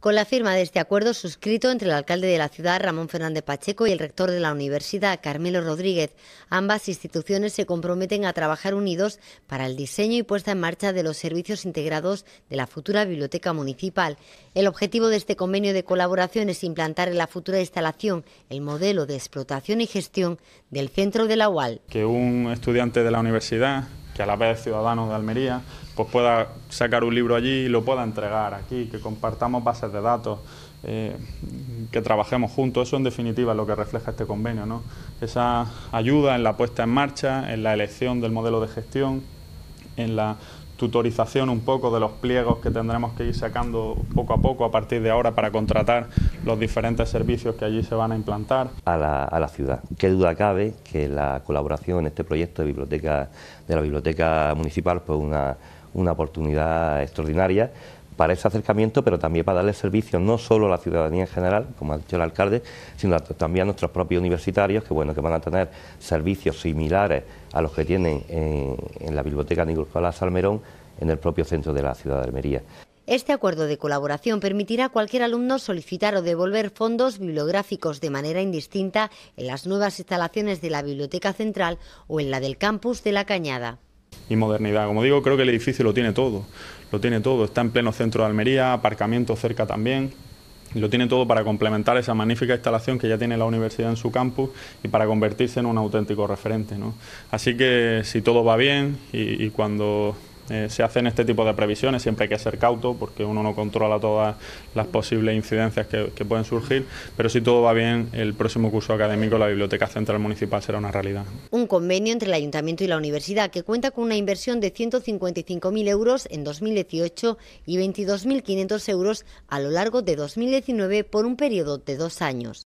Con la firma de este acuerdo suscrito entre el alcalde de la ciudad, Ramón Fernández Pacheco, y el rector de la universidad, Carmelo Rodríguez, ambas instituciones se comprometen a trabajar unidos para el diseño y puesta en marcha de los servicios integrados de la futura biblioteca municipal. El objetivo de este convenio de colaboración es implantar en la futura instalación el modelo de explotación y gestión del centro de la UAL. Que un estudiante de la universidad que a la vez Ciudadanos ciudadano de Almería, pues pueda sacar un libro allí y lo pueda entregar aquí, que compartamos bases de datos, eh, que trabajemos juntos. Eso en definitiva es lo que refleja este convenio, ¿no? Esa ayuda en la puesta en marcha, en la elección del modelo de gestión, en la tutorización un poco de los pliegos que tendremos que ir sacando poco a poco a partir de ahora para contratar los diferentes servicios que allí se van a implantar. A la, ciudad. Qué duda cabe que la colaboración en este proyecto de, biblioteca, de la Biblioteca Municipal es una, una oportunidad extraordinaria para ese acercamiento, pero también para darle servicio no solo a la ciudadanía en general, como ha dicho el alcalde, sino también a nuestros propios universitarios, que bueno, que van a tener servicios similares a los que tienen en, la Biblioteca Nicolás Almerón, en el propio centro de la ciudad de Almería. Este acuerdo de colaboración permitirá a cualquier alumno solicitar o devolver fondos bibliográficos de manera indistinta en las nuevas instalaciones de la Biblioteca Central o en la del campus de La Cañada y modernidad. Como digo, creo que el edificio lo tiene todo, lo tiene todo. Está en pleno centro de Almería, aparcamiento cerca también. lo tiene todo para complementar esa magnífica instalación que ya tiene la universidad en su campus y para convertirse en un auténtico referente. Así que si todo va bien y cuando eh, se hacen este tipo de previsiones, siempre hay que ser cauto porque uno no controla todas las posibles incidencias que, pueden surgir, pero si todo va bien, el próximo curso académico la Biblioteca Central Municipal será una realidad. Un convenio entre el Ayuntamiento y la Universidad que cuenta con una inversión de 155.000 euros en 2018 y 22.500 euros a lo largo de 2019 por un periodo de dos años.